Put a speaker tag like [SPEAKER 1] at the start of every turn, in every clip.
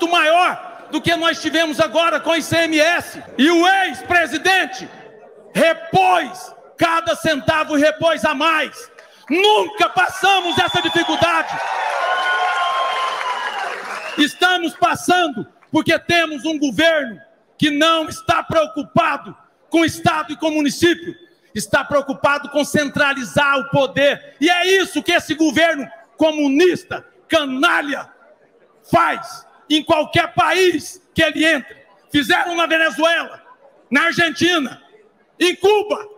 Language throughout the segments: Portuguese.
[SPEAKER 1] muito maior do que nós tivemos agora com o ICMS. E o ex-presidente repôs cada centavo repôs a mais. Nunca passamos essa dificuldade. Estamos passando porque temos um governo que não está preocupado com o Estado e com o município, está preocupado com centralizar o poder. E é isso que esse governo comunista, canalha, faz em qualquer país que ele entre. Fizeram na Venezuela, na Argentina, em Cuba,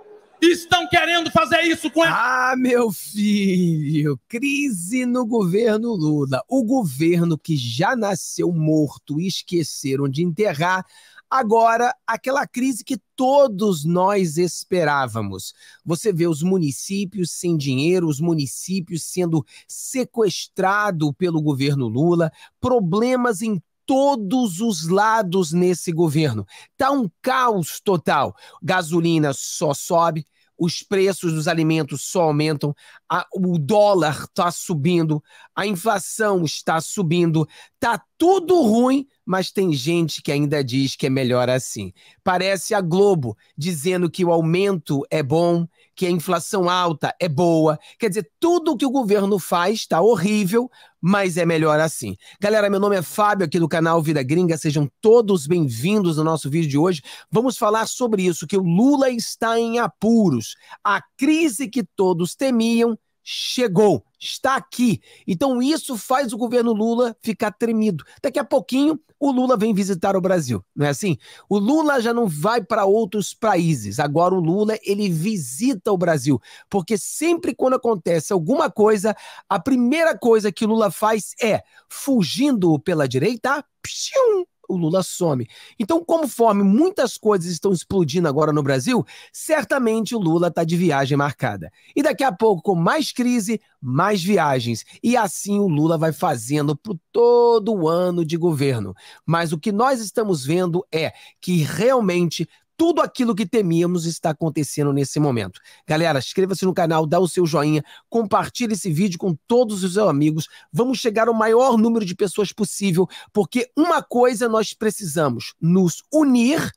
[SPEAKER 1] estão querendo fazer isso com ele. Ah, meu
[SPEAKER 2] filho, crise no governo Lula. O governo que já nasceu morto e esqueceram de enterrar. Agora, aquela crise que todos nós esperávamos. Você vê os municípios sem dinheiro, os municípios sendo sequestrados pelo governo Lula, problemas em todos os lados nesse governo. Tá um caos total. Gasolina só sobe, os preços dos alimentos só aumentam, a, o dólar está subindo, a inflação está subindo, tá tudo ruim, mas tem gente que ainda diz que é melhor assim. Parece a Globo dizendo que o aumento é bom que a inflação alta é boa. Quer dizer, tudo que o governo faz está horrível, mas é melhor assim. Galera, meu nome é Fábio, aqui do canal Vida Gringa. Sejam todos bem-vindos ao nosso vídeo de hoje. Vamos falar sobre isso, que o Lula está em apuros. A crise que todos temiam chegou, está aqui. Então isso faz o governo Lula ficar tremido. Daqui a pouquinho o Lula vem visitar o Brasil, não é assim? O Lula já não vai para outros países. Agora o Lula ele visita o Brasil, porque sempre quando acontece alguma coisa, a primeira coisa que o Lula faz é fugindo pela direita, psiu, o Lula some. Então, conforme muitas coisas estão explodindo agora no Brasil, certamente o Lula está de viagem marcada. E daqui a pouco, com mais crise, mais viagens. E assim o Lula vai fazendo por todo o ano de governo. Mas o que nós estamos vendo é que realmente tudo aquilo que temíamos está acontecendo nesse momento. Galera, inscreva-se no canal, dá o seu joinha, compartilhe esse vídeo com todos os seus amigos. Vamos chegar ao maior número de pessoas possível, porque uma coisa nós precisamos: nos unir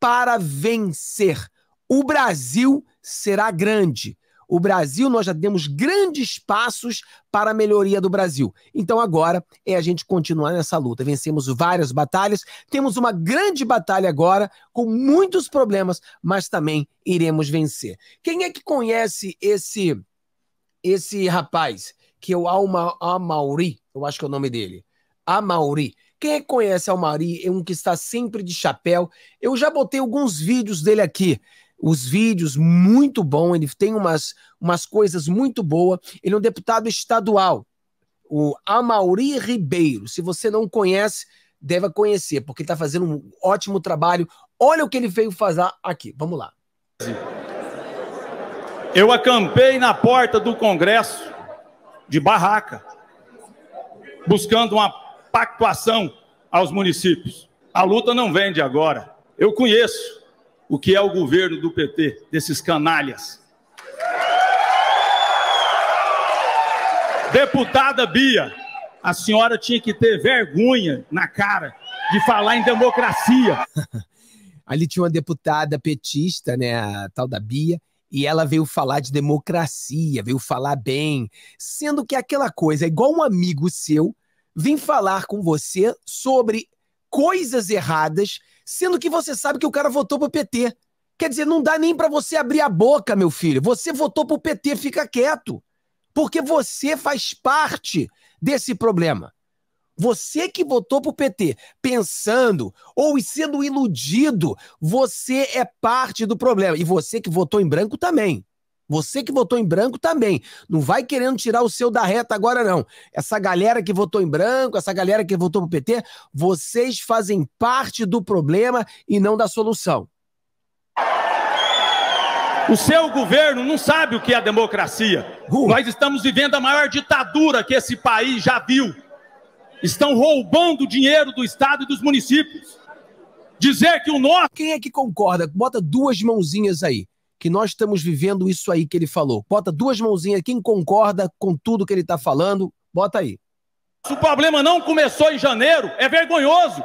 [SPEAKER 2] para vencer. O Brasil será grande o Brasil, nós já demos grandes passos para a melhoria do Brasil. Então agora é a gente continuar nessa luta. Vencemos várias batalhas, temos uma grande batalha agora, com muitos problemas, mas também iremos vencer. Quem é que conhece esse esse rapaz, que é o Alma, Amauri, eu acho que é o nome dele, Amauri, quem é conhece Amauri é um que está sempre de chapéu. Eu já botei alguns vídeos dele aqui os vídeos muito bom, ele tem umas, umas coisas muito boas. Ele é um deputado estadual, o Amauri Ribeiro. Se você não conhece, deve conhecer, porque está fazendo um ótimo trabalho. Olha o que ele veio fazer aqui.
[SPEAKER 1] Vamos lá. Eu acampei na porta do Congresso de barraca, buscando uma pactuação aos municípios. A luta não vende agora. Eu conheço o que é o governo do PT, desses canalhas. Deputada Bia, a senhora tinha que ter vergonha na cara de falar em democracia. Ali tinha uma deputada petista,
[SPEAKER 2] né, a tal da Bia, e ela veio falar de democracia, veio falar bem, sendo que aquela coisa, é igual um amigo seu vem falar com você sobre coisas erradas sendo que você sabe que o cara votou pro PT. Quer dizer, não dá nem para você abrir a boca, meu filho. Você votou pro PT, fica quieto. Porque você faz parte desse problema. Você que votou pro PT, pensando ou sendo iludido, você é parte do problema. E você que votou em branco também. Você que votou em branco também. Não vai querendo tirar o seu da reta agora, não. Essa galera que votou em branco, essa galera que votou pro PT, vocês fazem parte do problema e não da solução.
[SPEAKER 1] O seu governo não sabe o que é a democracia. Uh. Nós estamos vivendo a maior ditadura que esse país já viu. Estão roubando dinheiro do Estado e dos municípios. Dizer que o nosso. Quem é que concorda? Bota duas
[SPEAKER 2] mãozinhas aí que nós estamos vivendo isso aí que ele falou. Bota duas mãozinhas, quem concorda com tudo que ele está falando, bota aí.
[SPEAKER 1] O problema não começou em janeiro, é vergonhoso.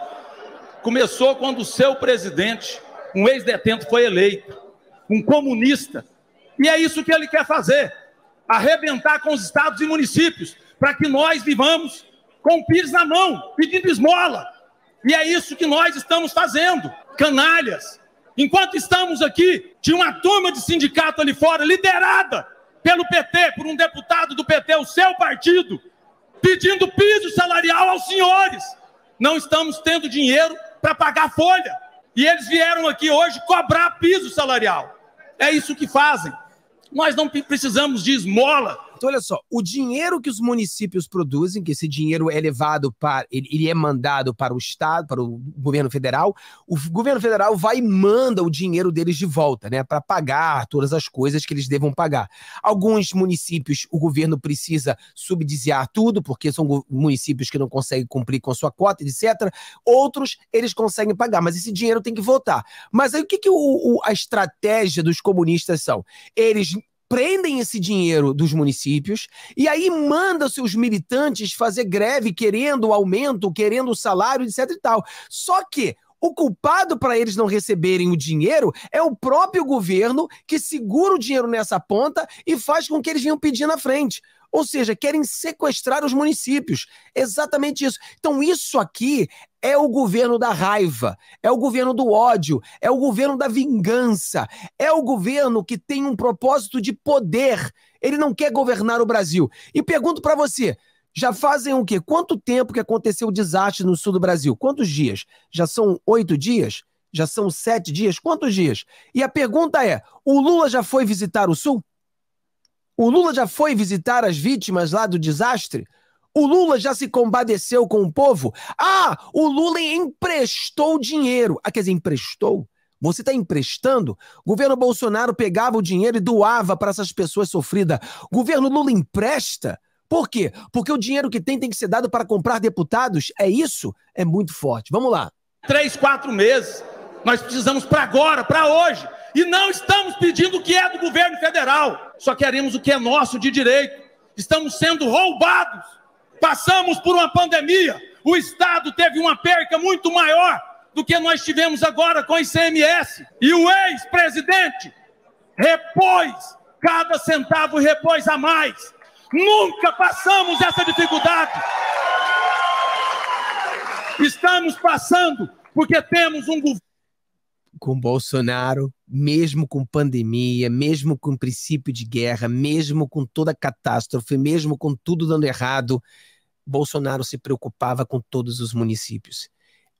[SPEAKER 1] Começou quando o seu presidente, um ex-detento, foi eleito, um comunista. E é isso que ele quer fazer: arrebentar com os estados e municípios, para que nós vivamos com o pires na mão, pedindo esmola. E é isso que nós estamos fazendo, canalhas. Enquanto estamos aqui, tinha uma turma de sindicato ali fora, liderada pelo PT, por um deputado do PT, o seu partido, pedindo piso salarial aos senhores. Não estamos tendo dinheiro para pagar folha. E eles vieram aqui hoje cobrar piso salarial. É isso que fazem. Nós não precisamos de esmola então, olha só,
[SPEAKER 2] o dinheiro que os municípios produzem, que esse dinheiro é levado para, ele, ele é mandado para o Estado, para o governo federal, o governo federal vai e manda o dinheiro deles de volta, né, para pagar todas as coisas que eles devam pagar. Alguns municípios, o governo precisa subsidiar tudo, porque são municípios que não conseguem cumprir com a sua cota, etc. Outros, eles conseguem pagar, mas esse dinheiro tem que voltar. Mas aí o que, que o, o, a estratégia dos comunistas são? Eles prendem esse dinheiro dos municípios e aí manda seus militantes fazer greve querendo o aumento, querendo o salário, etc e tal. Só que o culpado para eles não receberem o dinheiro é o próprio governo que segura o dinheiro nessa ponta e faz com que eles venham pedir na frente. Ou seja, querem sequestrar os municípios. Exatamente isso. Então, isso aqui é o governo da raiva, é o governo do ódio, é o governo da vingança, é o governo que tem um propósito de poder. Ele não quer governar o Brasil. E pergunto para você, já fazem o quê? Quanto tempo que aconteceu o desastre no sul do Brasil? Quantos dias? Já são oito dias? Já são sete dias? Quantos dias? E a pergunta é: o Lula já foi visitar o sul? O Lula já foi visitar as vítimas lá do desastre? O Lula já se compadeceu com o povo? Ah, o Lula emprestou dinheiro. Ah, quer dizer, emprestou? Você está emprestando? Governo Bolsonaro pegava o dinheiro e doava para essas pessoas sofridas. Governo Lula empresta? Por quê? Porque o dinheiro que tem tem que ser dado para comprar deputados? É isso? É
[SPEAKER 1] muito forte. Vamos lá. Três, quatro meses nós precisamos para agora, para hoje. E não estamos pedindo o que é do governo federal. Só queremos o que é nosso de direito. Estamos sendo roubados. Passamos por uma pandemia. O Estado teve uma perca muito maior do que nós tivemos agora com o ICMS. E o ex-presidente repôs cada centavo repôs a mais. Nunca passamos essa dificuldade. Estamos passando porque temos um governo
[SPEAKER 2] com Bolsonaro, mesmo com pandemia, mesmo com princípio de guerra, mesmo com toda catástrofe, mesmo com tudo dando errado, Bolsonaro se preocupava com todos os municípios.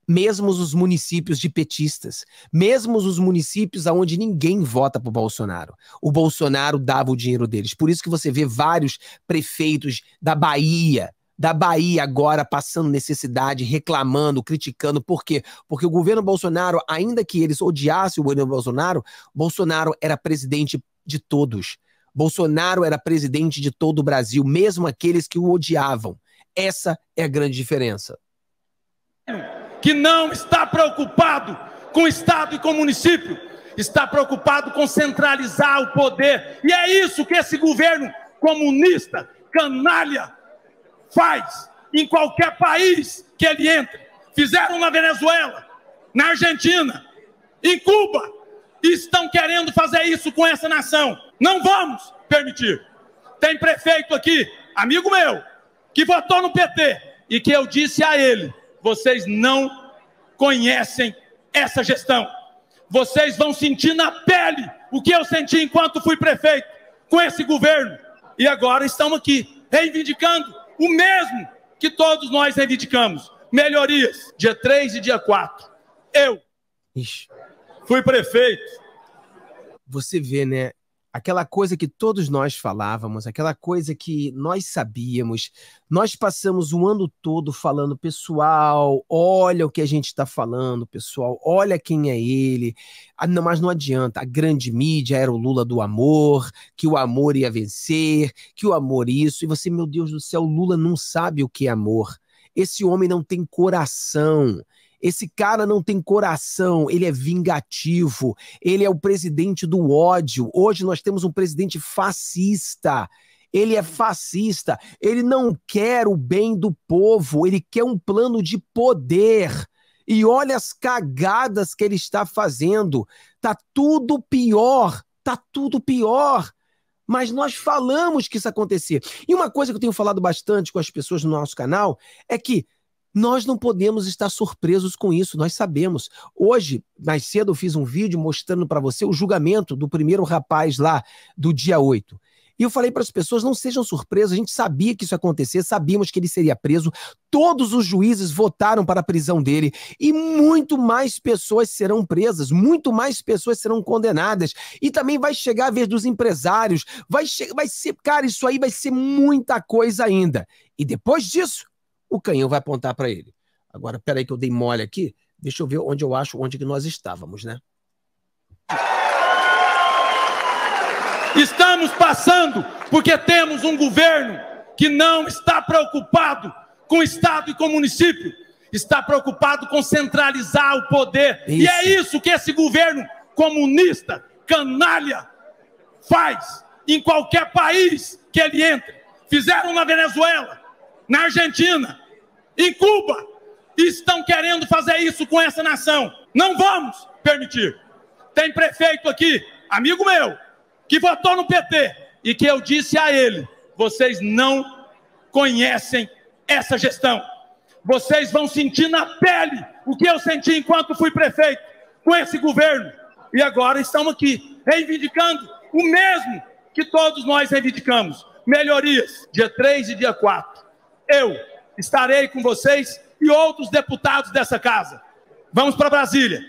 [SPEAKER 2] Mesmo os municípios de petistas, mesmo os municípios onde ninguém vota para Bolsonaro. O Bolsonaro dava o dinheiro deles. Por isso que você vê vários prefeitos da Bahia, da Bahia agora passando necessidade, reclamando, criticando. Por quê? Porque o governo Bolsonaro, ainda que eles odiassem o governo Bolsonaro, Bolsonaro era presidente de todos. Bolsonaro era presidente de todo o Brasil, mesmo aqueles que o odiavam. Essa é a grande diferença.
[SPEAKER 1] Que não está preocupado com o Estado e com o município, está preocupado com centralizar o poder. E é isso que esse governo comunista, canalha, faz em qualquer país que ele entre. Fizeram na Venezuela, na Argentina, em Cuba. Estão querendo fazer isso com essa nação. Não vamos permitir. Tem prefeito aqui, amigo meu, que votou no PT e que eu disse a ele: vocês não conhecem essa gestão. Vocês vão sentir na pele o que eu senti enquanto fui prefeito com esse governo. E agora estamos aqui reivindicando o mesmo que todos nós reivindicamos: melhorias. Dia 3 e dia 4. Eu Ixi. fui prefeito.
[SPEAKER 2] Você vê, né? aquela coisa que todos nós falávamos, aquela coisa que nós sabíamos. Nós passamos um ano todo falando, pessoal, olha o que a gente está falando, pessoal, olha quem é ele. Ah, não, mas não adianta, a grande mídia era o Lula do amor, que o amor ia vencer, que o amor isso. E você, meu Deus do céu, Lula não sabe o que é amor. Esse homem não tem coração. Esse cara não tem coração, ele é vingativo, ele é o presidente do ódio. Hoje nós temos um presidente fascista. Ele é fascista, ele não quer o bem do povo, ele quer um plano de poder. E olha as cagadas que ele está fazendo. Tá tudo pior, tá tudo pior. Mas nós falamos que isso acontecia. E uma coisa que eu tenho falado bastante com as pessoas no nosso canal é que nós não podemos estar surpresos com isso, nós sabemos. Hoje, mais cedo, eu fiz um vídeo mostrando para você o julgamento do primeiro rapaz lá do dia 8. E eu falei para as pessoas: não sejam surpresas, a gente sabia que isso ia acontecer, sabíamos que ele seria preso. Todos os juízes votaram para a prisão dele e muito mais pessoas serão presas, muito mais pessoas serão condenadas. E também vai chegar a vez dos empresários, vai, vai ser, cara, isso aí vai ser muita coisa ainda. E depois disso, o canhão vai apontar para ele. Agora, peraí que eu dei mole aqui, deixa eu ver onde eu acho onde que nós estávamos, né?
[SPEAKER 1] Estamos passando porque temos um governo que não está preocupado com o Estado e com o município, está preocupado com centralizar o poder. Isso. E é isso que esse governo comunista, canalha, faz em qualquer país que ele entre. Fizeram na Venezuela, na Argentina, em Cuba, estão querendo fazer isso com essa nação. Não vamos permitir. Tem prefeito aqui, amigo meu, que votou no PT e que eu disse a ele: vocês não conhecem essa gestão. Vocês vão sentir na pele o que eu senti enquanto fui prefeito com esse governo. E agora estamos aqui reivindicando o mesmo que todos nós reivindicamos: melhorias. Dia 3 e dia 4. Eu estarei com vocês e outros deputados dessa casa. Vamos para Brasília.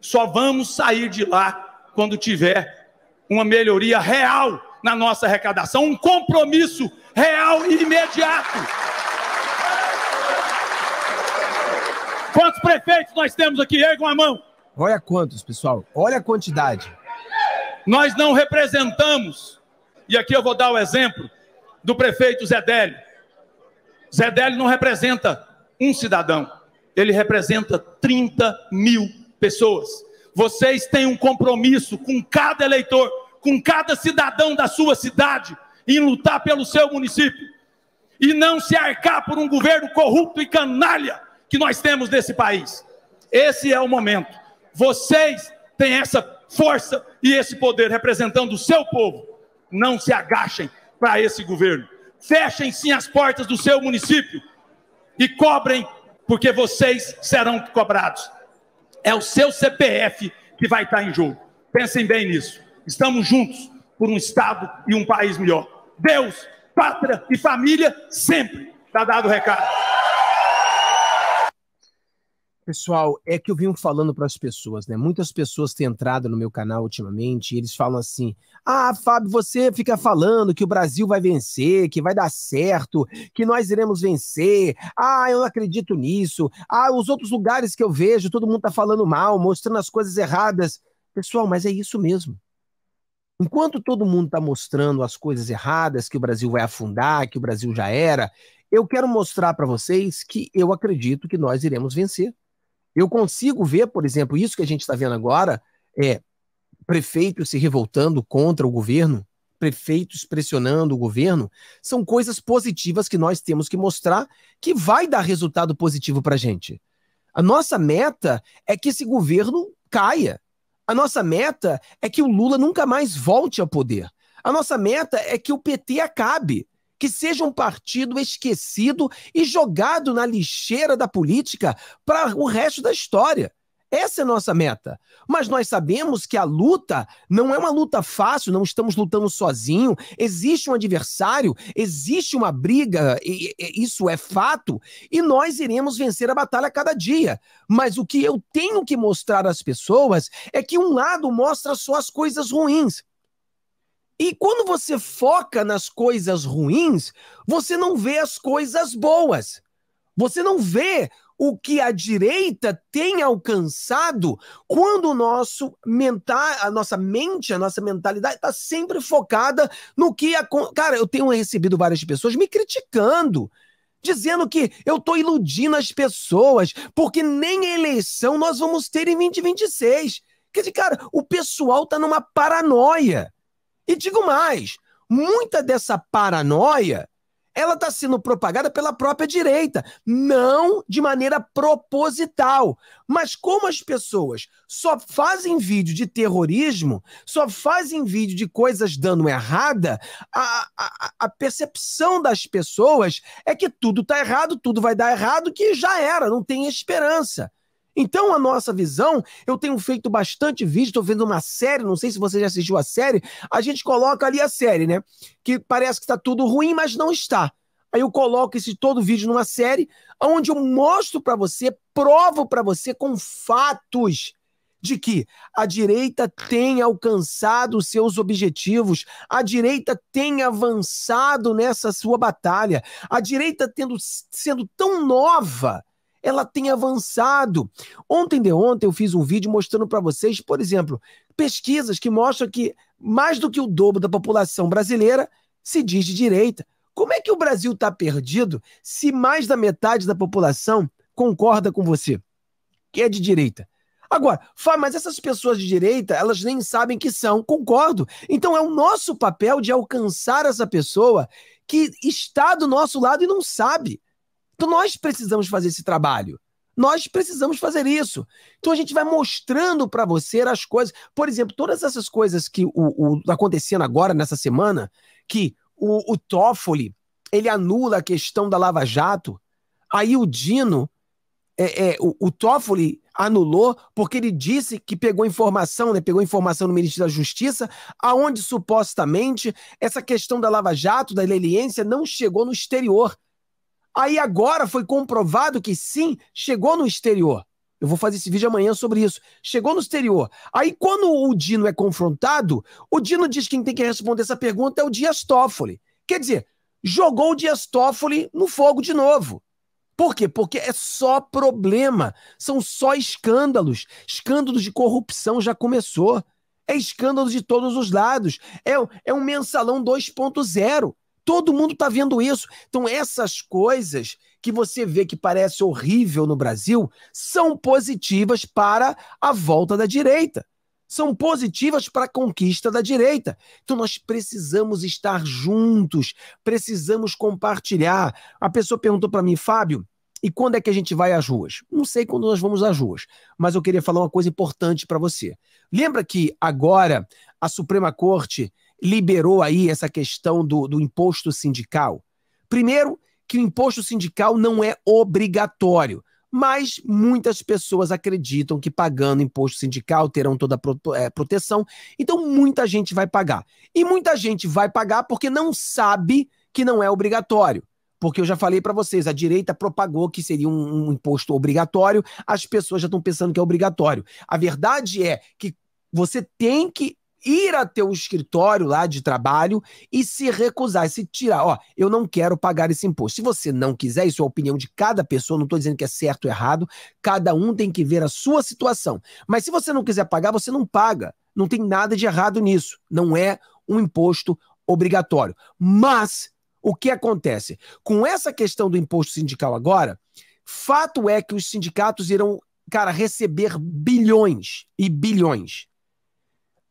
[SPEAKER 1] Só vamos sair de lá quando tiver uma melhoria real na nossa arrecadação, um compromisso real e imediato. Quantos prefeitos nós temos aqui? Ergam a mão. Olha quantos, pessoal. Olha a quantidade. Nós não representamos, e aqui eu vou dar o exemplo do prefeito Zé Délio. Zedélio não representa um cidadão, ele representa 30 mil pessoas. Vocês têm um compromisso com cada eleitor, com cada cidadão da sua cidade, em lutar pelo seu município. E não se arcar por um governo corrupto e canalha que nós temos nesse país. Esse é o momento. Vocês têm essa força e esse poder representando o seu povo. Não se agachem para esse governo. Fechem sim as portas do seu município e cobrem, porque vocês serão cobrados. É o seu CPF que vai estar em jogo. Pensem bem nisso. Estamos juntos por um Estado e um país melhor. Deus, pátria e família sempre. Está dado o recado.
[SPEAKER 2] Pessoal, é que eu venho falando para as pessoas, né? Muitas pessoas têm entrado no meu canal ultimamente e eles falam assim: Ah, Fábio, você fica falando que o Brasil vai vencer, que vai dar certo, que nós iremos vencer. Ah, eu não acredito nisso. Ah, os outros lugares que eu vejo, todo mundo está falando mal, mostrando as coisas erradas. Pessoal, mas é isso mesmo. Enquanto todo mundo está mostrando as coisas erradas, que o Brasil vai afundar, que o Brasil já era, eu quero mostrar para vocês que eu acredito que nós iremos vencer. Eu consigo ver, por exemplo, isso que a gente está vendo agora é prefeitos se revoltando contra o governo, prefeitos pressionando o governo, são coisas positivas que nós temos que mostrar que vai dar resultado positivo para a gente. A nossa meta é que esse governo caia. A nossa meta é que o Lula nunca mais volte ao poder. A nossa meta é que o PT acabe que seja um partido esquecido e jogado na lixeira da política para o resto da história. Essa é a nossa meta. Mas nós sabemos que a luta não é uma luta fácil, não estamos lutando sozinho. Existe um adversário, existe uma briga, e, e, isso é fato, e nós iremos vencer a batalha a cada dia. Mas o que eu tenho que mostrar às pessoas é que um lado mostra só as coisas ruins e quando você foca nas coisas ruins, você não vê as coisas boas. Você não vê o que a direita tem alcançado quando o nosso mental, a nossa mente, a nossa mentalidade está sempre focada no que a, cara, eu tenho recebido várias pessoas me criticando, dizendo que eu estou iludindo as pessoas, porque nem eleição nós vamos ter em 2026. Quer dizer, cara, o pessoal está numa paranoia. E digo mais, muita dessa paranoia ela está sendo propagada pela própria direita, não de maneira proposital. Mas como as pessoas só fazem vídeo de terrorismo, só fazem vídeo de coisas dando errada, a, a, a percepção das pessoas é que tudo está errado, tudo vai dar errado, que já era, não tem esperança. Então, a nossa visão, eu tenho feito bastante vídeo, estou vendo uma série, não sei se você já assistiu a série, a gente coloca ali a série, né? Que parece que está tudo ruim, mas não está. Aí eu coloco esse todo vídeo numa série, onde eu mostro para você, provo para você com fatos de que a direita tem alcançado seus objetivos, a direita tem avançado nessa sua batalha, a direita tendo, sendo tão nova ela tem avançado. Ontem de ontem eu fiz um vídeo mostrando para vocês, por exemplo, pesquisas que mostram que mais do que o dobro da população brasileira se diz de direita. Como é que o Brasil está perdido se mais da metade da população concorda com você, que é de direita? Agora, Fá, mas essas pessoas de direita, elas nem sabem que são, concordo. Então é o nosso papel de alcançar essa pessoa que está do nosso lado e não sabe. Então nós precisamos fazer esse trabalho. Nós precisamos fazer isso. Então a gente vai mostrando para você as coisas. Por exemplo, todas essas coisas que o, o acontecendo agora nessa semana, que o, o Toffoli ele anula a questão da Lava Jato. Aí o Dino, é, é, o, o Toffoli anulou porque ele disse que pegou informação, né? Pegou informação no Ministério da Justiça, aonde supostamente essa questão da Lava Jato, da leniência, não chegou no exterior. Aí agora foi comprovado que sim, chegou no exterior. Eu vou fazer esse vídeo amanhã sobre isso. Chegou no exterior. Aí, quando o Dino é confrontado, o Dino diz que quem tem que responder essa pergunta é o Dias Toffoli. Quer dizer, jogou o Dias Toffoli no fogo de novo. Por quê? Porque é só problema, são só escândalos. Escândalos de corrupção já começou. É escândalo de todos os lados. É, é um mensalão 2.0. Todo mundo está vendo isso. Então, essas coisas que você vê que parece horrível no Brasil são positivas para a volta da direita. São positivas para a conquista da direita. Então, nós precisamos estar juntos, precisamos compartilhar. A pessoa perguntou para mim, Fábio, e quando é que a gente vai às ruas? Não sei quando nós vamos às ruas, mas eu queria falar uma coisa importante para você. Lembra que agora a Suprema Corte liberou aí essa questão do, do imposto sindical? Primeiro, que o imposto sindical não é obrigatório, mas muitas pessoas acreditam que pagando imposto sindical terão toda a é, proteção, então muita gente vai pagar. E muita gente vai pagar porque não sabe que não é obrigatório porque eu já falei para vocês, a direita propagou que seria um, um imposto obrigatório, as pessoas já estão pensando que é obrigatório. A verdade é que você tem que ir até o escritório lá de trabalho e se recusar, se tirar. Ó, eu não quero pagar esse imposto. Se você não quiser, isso é a opinião de cada pessoa, não estou dizendo que é certo ou errado, cada um tem que ver a sua situação. Mas se você não quiser pagar, você não paga. Não tem nada de errado nisso. Não é um imposto obrigatório. Mas o que acontece? Com essa questão do imposto sindical agora, fato é que os sindicatos irão, cara, receber bilhões e bilhões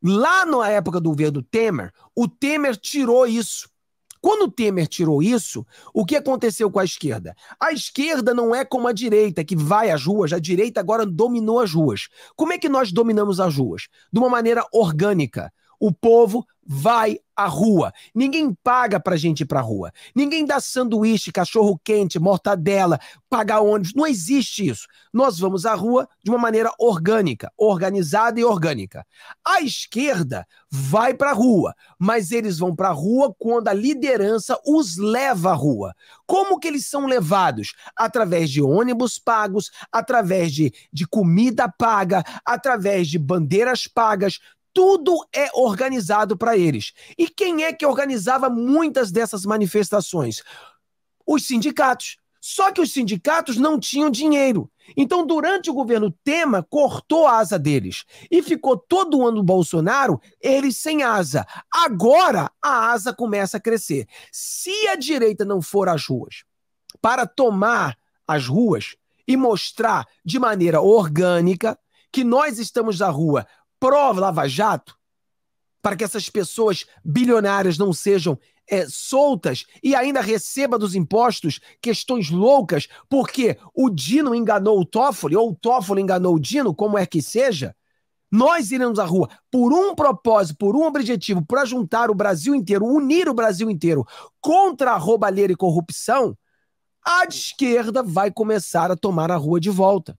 [SPEAKER 2] Lá na época do governo Temer, o Temer tirou isso. Quando o Temer tirou isso, o que aconteceu com a esquerda? A esquerda não é como a direita, que vai às ruas, a direita agora dominou as ruas. Como é que nós dominamos as ruas? De uma maneira orgânica. O povo vai à rua. Ninguém paga pra gente ir pra rua. Ninguém dá sanduíche, cachorro quente, mortadela, pagar ônibus. Não existe isso. Nós vamos à rua de uma maneira orgânica, organizada e orgânica. A esquerda vai pra rua, mas eles vão pra rua quando a liderança os leva à rua. Como que eles são levados? Através de ônibus pagos, através de, de comida paga, através de bandeiras pagas tudo é organizado para eles. E quem é que organizava muitas dessas manifestações? Os sindicatos. Só que os sindicatos não tinham dinheiro. Então, durante o governo Tema cortou a asa deles. E ficou todo ano Bolsonaro, eles sem asa. Agora, a asa começa a crescer. Se a direita não for às ruas para tomar as ruas e mostrar de maneira orgânica que nós estamos na rua pró-Lava Jato, para que essas pessoas bilionárias não sejam é, soltas e ainda receba dos impostos questões loucas, porque o Dino enganou o Toffoli, ou o Toffoli enganou o Dino, como é que seja, nós iremos à rua por um propósito, por um objetivo, para juntar o Brasil inteiro, unir o Brasil inteiro contra a roubalheira e corrupção, a esquerda vai começar a tomar a rua de volta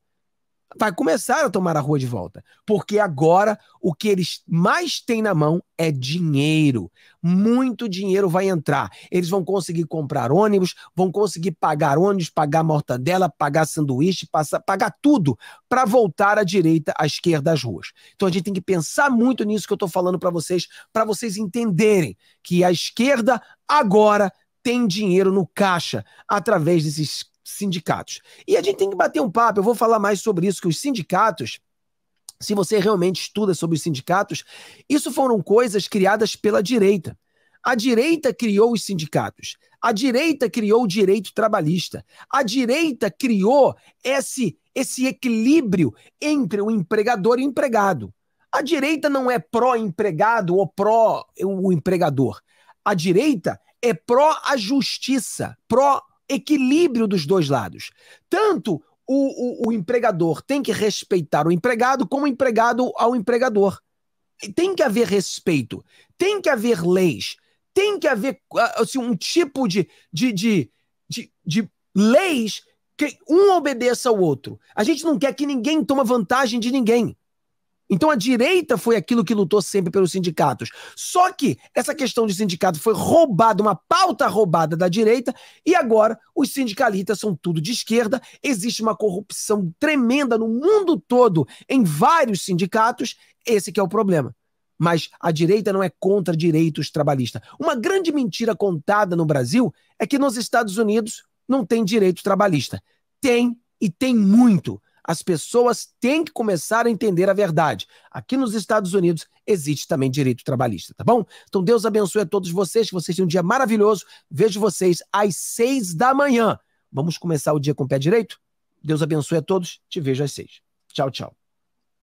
[SPEAKER 2] vai começar a tomar a rua de volta. Porque agora o que eles mais têm na mão é dinheiro. Muito dinheiro vai entrar. Eles vão conseguir comprar ônibus, vão conseguir pagar ônibus, pagar mortadela, pagar sanduíche, passar, pagar tudo para voltar à direita, à esquerda, às ruas. Então a gente tem que pensar muito nisso que eu estou falando para vocês, para vocês entenderem que a esquerda agora tem dinheiro no caixa através desses sindicatos. E a gente tem que bater um papo, eu vou falar mais sobre isso, que os sindicatos se você realmente estuda sobre os sindicatos, isso foram coisas criadas pela direita. A direita criou os sindicatos. A direita criou o direito trabalhista. A direita criou esse, esse equilíbrio entre o empregador e o empregado. A direita não é pró-empregado ou pró o empregador. A direita é pró a justiça, pró equilíbrio dos dois lados. Tanto o, o, o empregador tem que respeitar o empregado, como o empregado ao empregador. Tem que haver respeito, tem que haver leis, tem que haver ah, assim, um tipo de, de, de, de, de leis que um obedeça ao outro. A gente não quer que ninguém tome vantagem de ninguém. Então a direita foi aquilo que lutou sempre pelos sindicatos. Só que essa questão de sindicato foi roubada, uma pauta roubada da direita, e agora os sindicalistas são tudo de esquerda. Existe uma corrupção tremenda no mundo todo, em vários sindicatos. Esse que é o problema mas a direita não é contra direitos trabalhistas. Uma grande mentira contada no Brasil é que nos Estados Unidos não tem direito trabalhista. Tem e tem muito as pessoas têm que começar a entender a verdade. Aqui nos Estados Unidos existe também direito trabalhista, tá bom? Então Deus abençoe a todos vocês, que vocês tenham um dia maravilhoso. Vejo vocês às seis da manhã. Vamos começar o dia com o pé direito? Deus abençoe a todos. Te vejo às seis. Tchau, tchau.